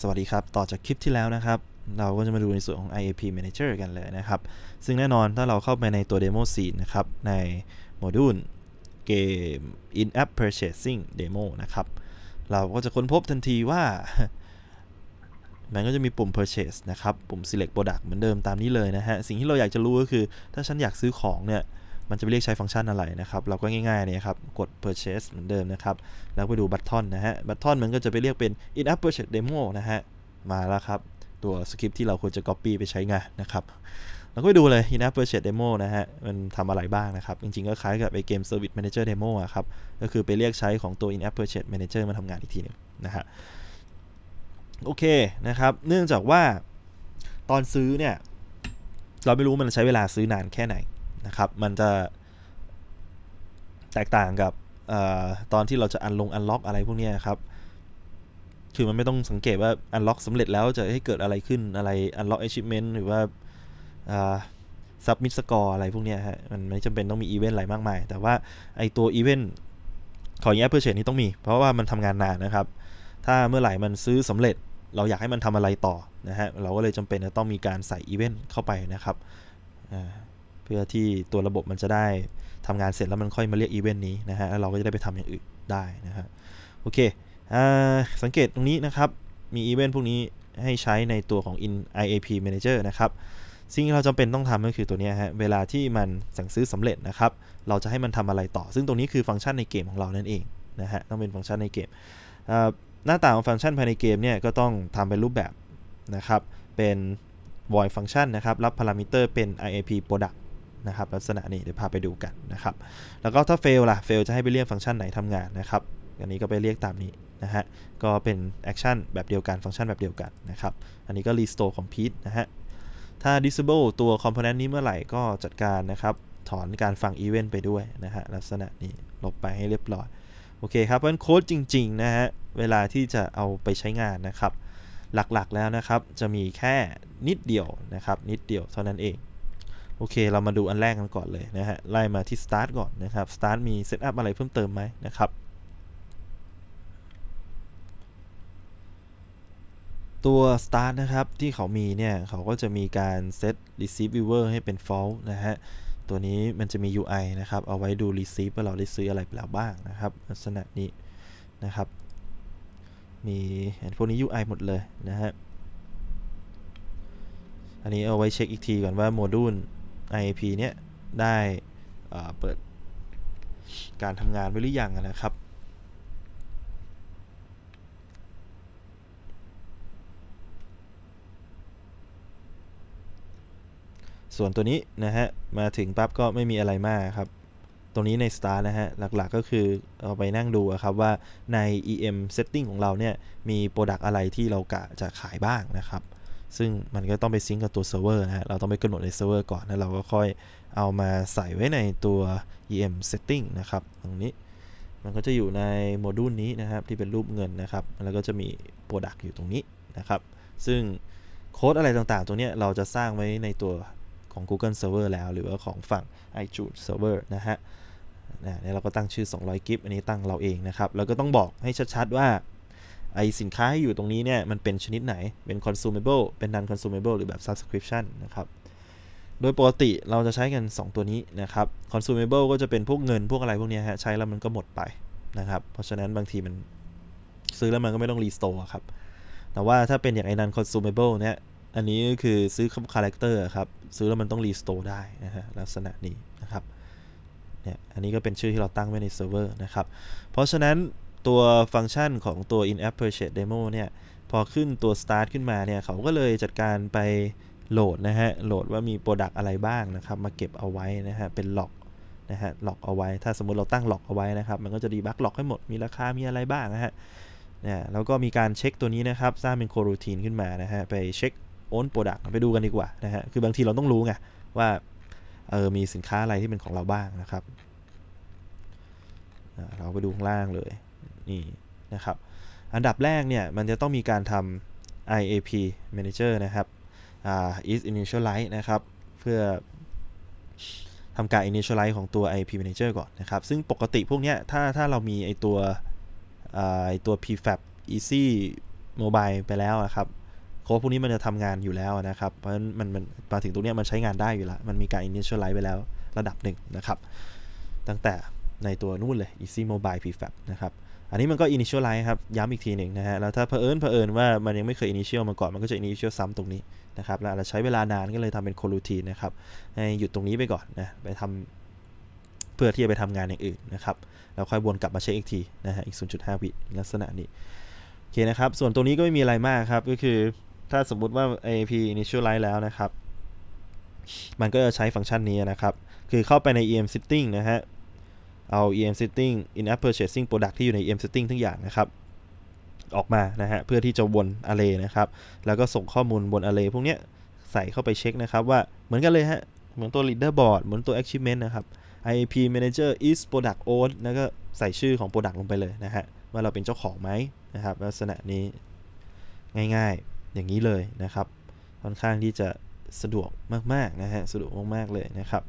สวัสดีครับ ต่อจากคลิปที่แล้วนะครับ เราก็จะมาดูในส่วนของ IAP Manager กันเลยนะครับ ซึ่งแน่นอนถ้าเราเข้าไปในตัว Demo s c e e นะครับ ในโมดูลเกม In-App Purchasing Demo นะครับ เราก็จะค้นพบทันทีว่า มันก็จะมีปุ่ม purchase นะครับ ปุ่ม select product เหมือนเดิมตามนี้เลยนะฮะ สิ่งที่เราอยากจะรู้ก็คือ ถ้าฉันอยากซื้อของเนี่ยมันจะไปเรียกใช้ฟังก์ชันอะไรนะครับ เราก็ง่ายๆเนี่ยครับ กด purchase เหมือนเดิมนะครับ แล้วไปดู button นะฮะ button มันก็จะไปเรียกเป็น in app purchase demo นะฮะ มาแล้วครับ ตัวสคริปที่เราควรจะ copy ไปใช้งานนะครับเราก็ไปดูเลย in app purchase demo นะฮะ มันทำอะไรบ้างนะครับ จริงๆ ก็คล้ายกับไอเกม service manager demo อะครับ ก็คือไปเรียกใช้ของตัว in app purchase manager มาทำงานอีกทีนึงนะฮะโอเคนะครับ เนื่องจากว่าตอนซื้อเนี่ย เราไม่รู้มันใช้เวลาซื้อนานแค่ไหนนะครับ มันจะแตกต่างกับอตอนที่เราจะอันลงอันล็อกอะไรพวกนี้ครับ คือ มันไม่ต้องสังเกตว่าอันล็อกสำเร็จแล้ว จะให้เกิดอะไรขึ้น อะไรอันล็อกเอชิเมนต์หรือว่าซับมิสกอร์อะไรพวกนี้ฮะมันไม่จำเป็นต้องมีอีเวนต์อะไรมากมาย แต่ว่า ไอตัวอีเวนต์ขอญา้เพื่อเฉดนี้ ต้องมี เพราะว่ามันทำงานนานนะครับ ถ้าเมื่อไหร่มันซื้อสำเร็จ เราอยากให้มันทำอะไรต่อนะฮะ เราก็เลยจำเป็นจะต้องมีการใส่อีเวนต์เข้าไปนะครับอ่าเพื่อที่ตัวระบบมันจะได้ทำงานเสร็จแล้วมันค่อยมาเรียกอีเวนต์นี้ นะฮะ แล้ว เราก็จะ ได้ ไปทำอย่างอื่นได้ นะ ฮะโอเคสังเกตตรงนี้ นะครับมีอีเวนต์พวกนี้ให้ใช้ในตัวของ in IAP manager นะครับสิ่งที่เราจำเป็นต้องทำก็คือตัวนี้ฮะเวลาที่มันสั่งซื้อสำเร็จนะครับเราจะให้มันทำอะไรต่อซึ่งตรงนี้คือฟังก์ชันในเกมของเรานั่นเองนะฮะต้องเป็นฟังก์ชันในเกมหน้าต่างของฟังก์ชันภายในเกมเนี่ยก็ต้องทำเป็นรูปแบบนะครับเป็น void function นะครับรับพารามิเตอร์เป็น IAP product นะครับลักษณะนี้เดี๋ยวพาไปดูกันนะครับ แล้วก็ถ้า fail ล่ะ fail จะให้ไปเรียกฟังก์ชันไหนทำงานนะครับอันนี้ก็ไปเรียกตามนี้นะฮะ ก็เป็นแอคชั่นแบบเดียวกันฟังก์ชันแบบเดียวกันนะครับ อันนี้ก็ restore complete นะฮะ ถ้า disable ตัว component นี้เมื่อไหร่ก็จัดการนะครับ ถอนการฟัง event ไปด้วยนะฮะ ลักษณะนี้ลบไปให้เรียบร้อยโอเคครับเพราะโค้ดจริงๆนะฮะเวลาที่จะเอาไปใช้งานนะครับหลักๆแล้วนะครับจะมีแค่นิดเดียวนะครับนิดเดียวเท่านั้นเองโอเค เรามาดูอันแรกกันก่อนเลยนะฮะ ไล่มาที่ start ก่อนนะครับ start มี setup อะไรเพิ่มเติมไหมนะครับ ตัว start นะครับที่เขามีเนี่ย เขาก็จะมีการ set receive viewer ให้เป็น false นะฮะ ตัวนี้มันจะมี UI นะครับ เอาไว้ดู receive ว่าเราได้ซื้ออะไรไปแล้วบ้างนะครับลักษณะนี้นะครับ มีพวกนี้ UI หมดเลยนะฮะ อันนี้เอาไว้เช็คอีกทีก่อนว่าโมดูล IAP เนี้ยได้เปิดการทำงานไวหรือยังนะครับ ส่วนตัวนี้ นะฮะ มาถึงปั๊บ ก็ไม่มีอะไรมากครับตรงนี้ใน Star นะฮะ หลักๆก็คือ เอาไปนั่งดูครับว่าใน EM setting ของเราเนี่ย มี Product อะไรที่เรากะจะขายบ้างนะครับซึ่งมันก็ต้องไปซิงกับตัวเซิร์ฟเวอร์นะฮะ เราต้องไปกำหนดในเซิร์ฟเวอร์ก่อน แล้วเราก็ค่อยเอามาใส่ไว้ในตัว em setting นะครับ ตรงนี้มันก็จะอยู่ในโมดูลนี้นะครับที่เป็นรูปเงินนะครับ แล้วก็จะมี product อยู่ตรงนี้นะครับ ซึ่งโค้ดอะไรต่างๆ ตรงนี้เราจะสร้างไว้ในตัวของ Google Server แล้วหรือว่าของฝั่ง iTunes Server นะฮะเนี่ยเราก็ตั้งชื่อ 200กิฟอันนี้ตั้งเราเองนะครับ แล้วก็ต้องบอกให้ชัดๆว่าไอสินค้าที่อยู่ตรงนี้เนี่ยมันเป็นชนิดไหน เป็น consumable เป็น non consumable หรือแบบ subscription นะครับ โดยปกติเราจะใช้กัน2 ตัวนี้นะครับ consumable ก็จะเป็นพวกเงินพวกอะไรพวกนี้ฮะใช้แล้วมันก็หมดไปนะครับ เพราะฉะนั้นบางทีมันซื้อแล้วมันก็ไม่ต้องรีสโตร์ครับ แต่ว่าถ้าเป็นอย่างไอ้นัน consumable เนี่ย อันนี้ก็คือซื้อคาแรคเตอร์ครับซื้อแล้วมันต้องรีสโตร์ได้นะฮะลักษณะนี้นะครับ เนี่ยอันนี้ก็เป็นชื่อที่เราตั้งไว้ในเซิร์ฟเวอร์นะครับเพราะฉะนั้นตัว ฟังก์ชันของตัว in-app purchase demo เนี่ย พอขึ้นตัว start ขึ้นมาเนี่ย เขาก็เลยจัดการไปโหลดนะฮะ โหลดว่ามีโปรดักต์อะไรบ้างนะครับ มาเก็บเอาไว้นะฮะ เป็นล็อกนะฮะล็อกเอาไว้ ถ้าสมมติเราตั้งล็อกเอาไว้นะครับ มันก็จะดีบักล็อกให้หมด มีราคา มีอะไรบ้างนะฮะนะแล้วก็มีการเช็คตัวนี้นะครับ สร้างเป็นโครูทีนขึ้นมานะฮะ ไปเช็คโอนโปรดักต์ไปดูกันดีกว่านะฮะ คือบางทีเราต้องรู้ไงว่า เออมีสินค้าอะไรที่เป็นของเราบ้างนะครับ เราไปดูข้างล่างเลยนี่นะครับ อันดับแรกเนี่ย มันจะต้องมีการทำ IAP manager นะครับ is initialize นะครับ เพื่อทำการ initialize ของตัว IP manager ก่อนนะครับ ซึ่งปกติพวกเนี้ยถ้า ถ้าเรามีไอตัวไอตัว prefab easy mobile ไปแล้วนะครับ โค้ดพวกนี้มันจะทำงานอยู่แล้วนะครับ เพราะฉะนั้นมันมัน มาถึงตรงนี้มันใช้งานได้อยู่แล้ว มันมีการ initialize ไปแล้วระดับหนึ่งนะครับ ตั้งแต่ในตัวนู่นเลย easy mobile prefab นะครับอันนี้มันก็ initialize ครับ ย้ำอีกทีหนึ่งนะฮะแล้วถ้าเผอิญเผอิญว่ามันยังไม่เคย initial มาก่อน มันก็จะ initial ซ้ำตรงนี้นะครับ แล้วาใช้เวลานานก็เลยทำเป็น coroutine นะครับ ให้หยุดตรงนี้ไปก่อนนะ ไปทำเพื่อที่จะไปทำงานอย่างอื่นนะครับ แล้วค่อยวนกลับมาเช็คอีกทีนะฮะอีก 0.5 วิลักษณะนี้ โอเคนะครับ ส่วนตรงนี้ก็ไม่มีอะไรมากครับ ก็คือถ้าสมมุติว่า a p initialize แล้วนะครับ มันก็จะใช้ฟังก์ชันนี้นะครับ คือเข้าไปใน EM setting นะฮะเอา EM setting in app purchasing product ที่อยู่ใน EM setting ทั้งอย่างนะครับ ออกมานะฮะ เพื่อที่จะวน array นะครับ แล้วก็ส่งข้อมูลบน array พวกเนี้ยใส่เข้าไปเช็คนะครับว่าเหมือนกันเลยฮะ เหมือนตัว leader board เหมือนตัว achievement นะครับ IAP manager is product own แล้วก็ใส่ชื่อของ product ลงไปเลยนะฮะ ว่าเราเป็นเจ้าของไหมนะครับลักษณะนี้ง่ายๆอย่างนี้เลยนะครับ ค่อนข้างที่จะสะดวกมากๆนะฮะสะดวกมากๆเลยนะครับ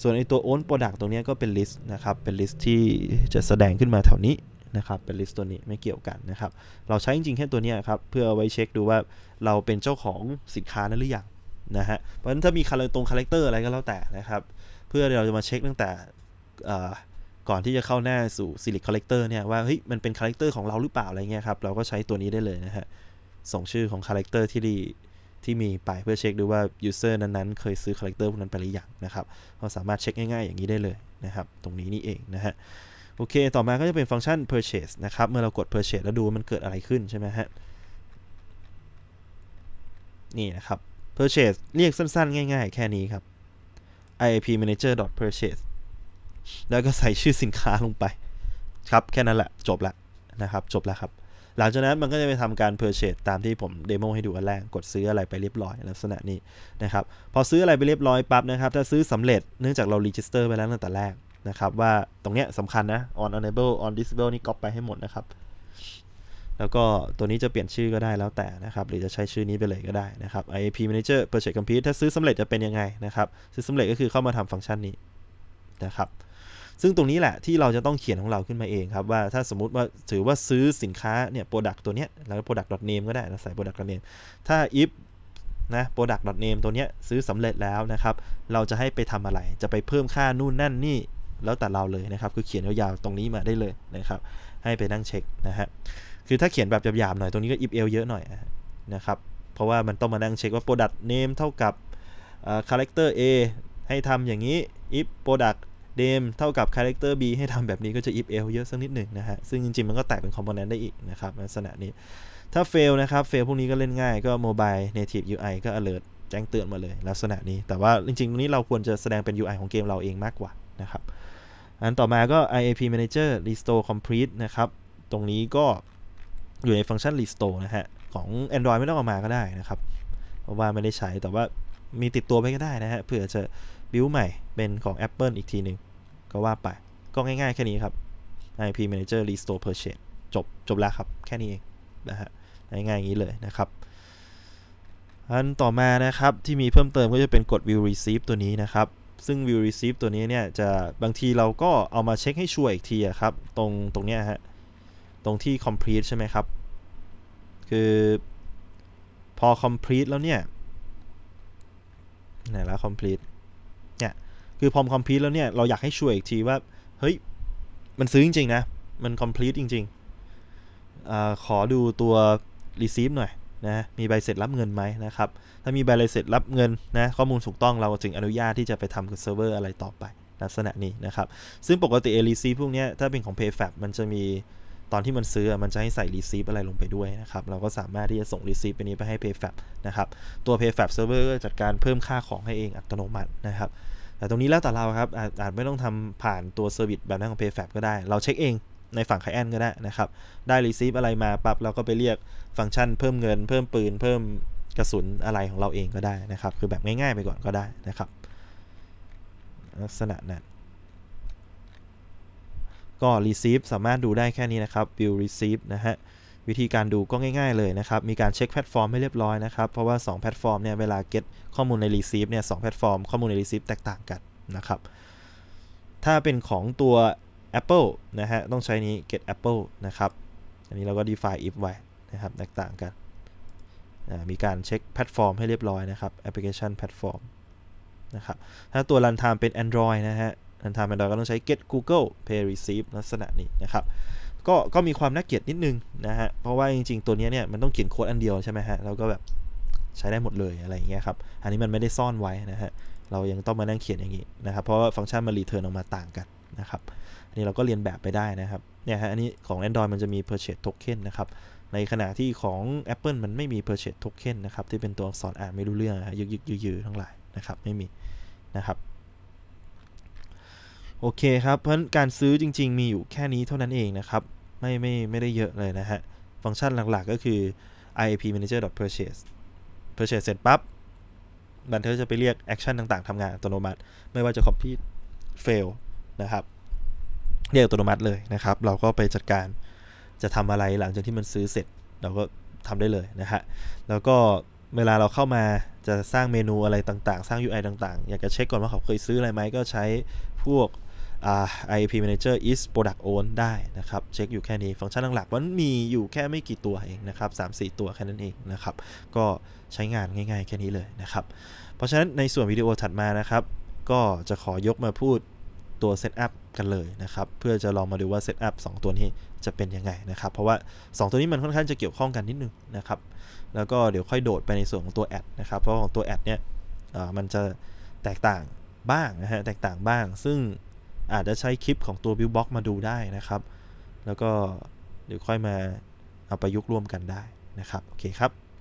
ส่วนไอตัว own product ตรงนี้ก็เป็น list นะครับ เป็น list ที่จะแสดงขึ้นมาแถวนี้นะครับ เป็น list ตัวนี้ไม่เกี่ยวกันนะครับ เราใช้จริงๆ แค่ตัวนี้ครับ เพื่อไว้เช็คดูว่าเราเป็นเจ้าของสินค้านั้นหรือยังนะฮะ เพราะฉะนั้นถ้ามีคาแรคตรงคาแรคเตอร์อะไรก็แล้วแต่นะครับ เพื่อเราจะมาเช็คตั้งแต่ก่อนที่จะเข้าหน้าสู่ s e l e ค t c o l l เ c t ร r เนี่ยว่าเฮ้ยมันเป็นคาแรคเตอร์ของเราหรือเปล่าอะไรเงี้ยครับเราก็ใช้ตัวนี้ได้เลยนะฮะส่งชื่อของคาแรคเตอร์ที่ดีที่มีไป เพื่อเช็คดู ว่ายูเซอร์นั้นๆเคยซื้อคาแรคเตอร์พวกนั้นไปหรือยังนะครับเราสามารถเช็คง่ายๆ อย่างนี้ได้เลยนะครับ ตรงนี้นี่เอง นะฮะโอเค ต่อมาก็จะเป็นฟังก์ชัน purchase นะครับเมื่อเรากด purchase แล้วดูมันเกิดอะไรขึ้นใช่ไหมฮะนี่นะครับ purchase เรียกสั้นๆ ง่าย ๆ แค่นี้ครับ iap manager purchase แล้วก็ใส่ชื่อสินค้าลงไป ครับแค่นั้นแหละจบละนะครับ จบแล้วครับหลังจากนั้นมันก็จะไปทำการ purchase ตามที่ผมเดโมให้ดูอันแรกกดซื้ออะไรไปเรียบร้อยลักษณะนี้นะครับ พอซื้ออะไรไปเรียบร้อยปั๊บนะครับถ้าซื้อสำเร็จเนื่องจากเรา register ไปแล้วตั้งแต่แรกนะครับ ว่าตรงเนี้ยสำคัญนะ on enable on disable นี่ก๊อปไปให้หมดนะครับ แล้วก็ตัวนี้จะเปลี่ยนชื่อก็ได้แล้วแต่นะครับ หรือจะใช้ชื่อนี้ไปเลยก็ได้นะครับ IAP Manager Purchase Complete ถ้าซื้อสำเร็จจะเป็นยังไงนะครับ ซื้อสำเร็จก็คือเข้ามาทำฟังก์ชันนี้นะครับซึ่งตรงนี้แหละ ที่เราจะต้องเขียนของเราขึ้นมาเองครับ ว่าถ้าสมมติว่า ถือว่าซื้อสินค้า เนี่ยโปรดักตัวเนี้ยแล้วโปรดักอ name ก็ได้เราใส่โปรดัก t name ถ้า if นะโปรดัก c อ name ตัวเนี้ยซื้อสำเร็จแล้วนะครับ เราจะให้ไปทำอะไรจะไปเพิ่มค่านู่นนั่นนี่แล้วแต่เราเลยนะครับคือเขียนยาวๆตรงนี้มาได้เลยนะครับให้ไปนั่งเช็คนะฮะคือถ้าเขียนแบบหยาบๆหน่อยตรงนี้ก็ if e l s เยอะหน่อยนะครับเพราะว่ามันต้องมานั่งเช็คว่า product name เท่ากับ character A ให้ทำอย่างนี้ if product เดมเท่ากับคาแรคเตอร์ B ให้ทำแบบนี้ก็จะ if ฟ l อลเยอะสักนิดหนึ่งนะฮะ ซึ่งจริงๆ มันก็แตกเป็นคอมโพเนนต์ได้อีกนะครับลักษณะนี้ถ้า fail นะครับ fail พวกนี้ก็เล่นง่ายก็ mobile native UI ก็ alert แจ้งเตือนมาเลยลักษณะนี้ แต่ว่าจริงๆ ตรงนี้เราควรจะแสดงเป็น UI ของเกมเราเองมากกว่านะครับอันต่อมาก็ IAP manager restore complete นะครับ ตรงนี้ก็อยู่ในฟังก์ชัน restore นะฮะของ Android ไม่ต้องออกมาก็ได้นะครับเพราะว่าไม่ได้ใช้แต่ว่ามีติดตัวไปก็ได้นะฮะเผื่อจะบิลใหม่เป็นของ Apple อีกทีหนึ่งก็ว่าไปก็ง่าย ๆ แค่นี้ครับ IP Manager Restore Purchase จบ จบแล้วครับ แค่นี้เองนะฮะ ง่ายๆอย่างนี้เลยนะครับอันต่อมานะครับที่มีเพิ่มเติมก็จะเป็นกด view receive ตัวนี้นะครับ ซึ่ง view receive ตัวนี้ เนี่ย จะบางทีเราก็เอามาเช็คให้ชัวร์อีกทีครับตรงตรงเนี้ยฮะตรงที่ complete ใช่ไหมครับคือพอ complete แล้วเนี่ยไหนละ complete คือพอมคอมพลีทแล้วเนี่ย เราอยากให้ช่วยอีกทีว่า เฮ้ย มันซื้อจริงๆนะ มันคอมพลีทจริงๆขอดูตัวรีซีฟหน่อยนะ มีใบเสร็จรับเงินไหมนะครับ ถ้ามีใบเสร็จรับเงินนะ ข้อมูลถูกต้องเราจึงอนุญาตที่จะไปทำกับเซิร์ฟเวอร์อะไรต่อไปลักษณะนี้นะครับ ซึ่งปกติเอซฟพวกนี้ถ้าเป็นของ PayFab มันจะมี ตอนที่มันซื้อมันจะให้ใส่รีซีฟอะไรลงไปด้วยนะครับ เราก็สามารถที่จะส่งรีซีฟไปนี้ไปให้ PayFab นะครับ ตัว PayFab Server จัดการเพิ่มค่าของให้เองอัตโนมัตินะครับแต่ตรงนี้แล้วแต่เราครับอาจจะไม่ต้องทำผ่านตัวเซอร์วิสแบบนั้นของ p a y f a b ก็ได้ เราเช็คเองในฝั่งไคลแอนก็ได้นะครับ ได้รีซีฟอะไรมาปั๊บเราก็ไปเรียกฟังก์ชันเพิ่มเงิน เพิ่มปืน เพิ่มกระสุนอะไรของเราเองก็ได้นะครับ คือแบบง่ายๆไปก่อนก็ได้นะครับ ลักษณะนั้นก็รีซีฟสามารถดูได้แค่นี้นะครับ view receive นะฮะวิธีการดูก็ง่ายๆเลยนะครับ มีการเช็คแพลตฟอร์มให้เรียบร้อยนะครับ เพราะว่า2แพลตฟอร์มเนี่ยเวลาเก็ตข้อมูลใน Receive เนี่ยสแพลตฟอร์มข้อมูลใน Receive แตกต่างกันนะครับ ถ้าเป็นของตัว Apple นะฮะต้องใช้นี้ get apple นะครับ อันนี้เราก็ define if ไว้นะครับแตกต่างกันมีการเช็คแพลตฟอร์มให้เรียบร้อยนะครับแอปพลิเคชันแพลตฟอร์มนะครับ ถ้าตัว runtime เป็น Android นะฮะ runtime Android ก็ต้องใช้ get google pay receive ลักษณะนี้นะครับก็ก็มีความน่าเกลียดนิด นึงนะฮะ เพราะว่าจริง ๆตัวนี้เนี่ย มันต้องเขียนโค้ดอันเดียวใช่ไหมฮะแล้วก็แบบใช้ได้หมดเลยอะไรอย่างเงี้ยครับอันนี้มันไม่ได้ซ่อนไว้นะฮะเรายังต้องมานั่งเขียนอย่างนี้นะครับเพราะว่าฟังก์ชันมันรีเทิร์นออกมาต่างกันนะครับอันนี้เราก็เรียนแบบไปได้นะครับ เนี่ยฮะอันนี้ของ Android มันจะมี purchase token นะครับ ในขณะที่ของ Apple มันไม่มี purchase token นะครับที่เป็นตัวอักษรอ่านไม่รู้เรื่องยึกยึกยือทั้งหลายนะครับไม่มีนะครับโอเคครับ เพราะการซื้อจริง ๆ มีอยู่แค่นี้เท่านั้นเองนะครับ ไม่ไม่ไม่ได้เยอะเลยนะฮะ ฟังก์ชันหลัก ๆ ก็คือ IAP Manager Purchase Purchase เสร็จปั๊บ บันเทอร์จะไปเรียกแอคชั่นต่างๆ ทำงานอัตโนมัติ ไม่ว่าจะ Copy Fail นะครับ เรียกอัตโนมัติเลยนะครับ เราก็ไปจัดการจะทำอะไรหลังจากที่มันซื้อเสร็จ เราก็ทำได้เลยนะฮะ แล้วก็เวลาเราเข้ามาจะสร้างเมนูอะไรต่างๆ สร้าง UI ต่างๆ อยากจะเช็คก่อนว่าเขาเคยซื้ออะไรไหมก็ใช้พวก IAP Manager is Product Own ได้นะครับ เช็คอยู่แค่นี้ฟังก์ชันหลักๆมันมีอยู่แค่ไม่กี่ตัวเองนะครับ3-4 ตัวแค่นั้นเองนะครับก็ใช้งานง่าย ๆ แค่นี้เลยนะครับเพราะฉะนั้นในส่วนวิดีโอถัดมานะครับก็จะขอยกมาพูดตัวเซตอัพกันเลยนะครับเพื่อจะลองมาดูว่าเซตอัพ2ตัวนี้จะเป็นยังไงนะครับเพราะว่า 2 ตัวนี้มันค่อนข้างจะเกี่ยวข้องกันนิดนึงนะครับแล้วก็เดี๋ยวค่อยโดดไปในส่วนของตัวแอดนะครับเพราะของตัวแอดเนี่ยมันจะแตกต่างบ้างนะฮะแตกต่างบ้างซึ่งอาจจะใช้คลิปของตัวบิลบ็อกมาดูได้นะครับ แล้วก็เดี๋ยวค่อยมาเอาประยุกต์ร่วมกันได้นะครับ โอเคครับ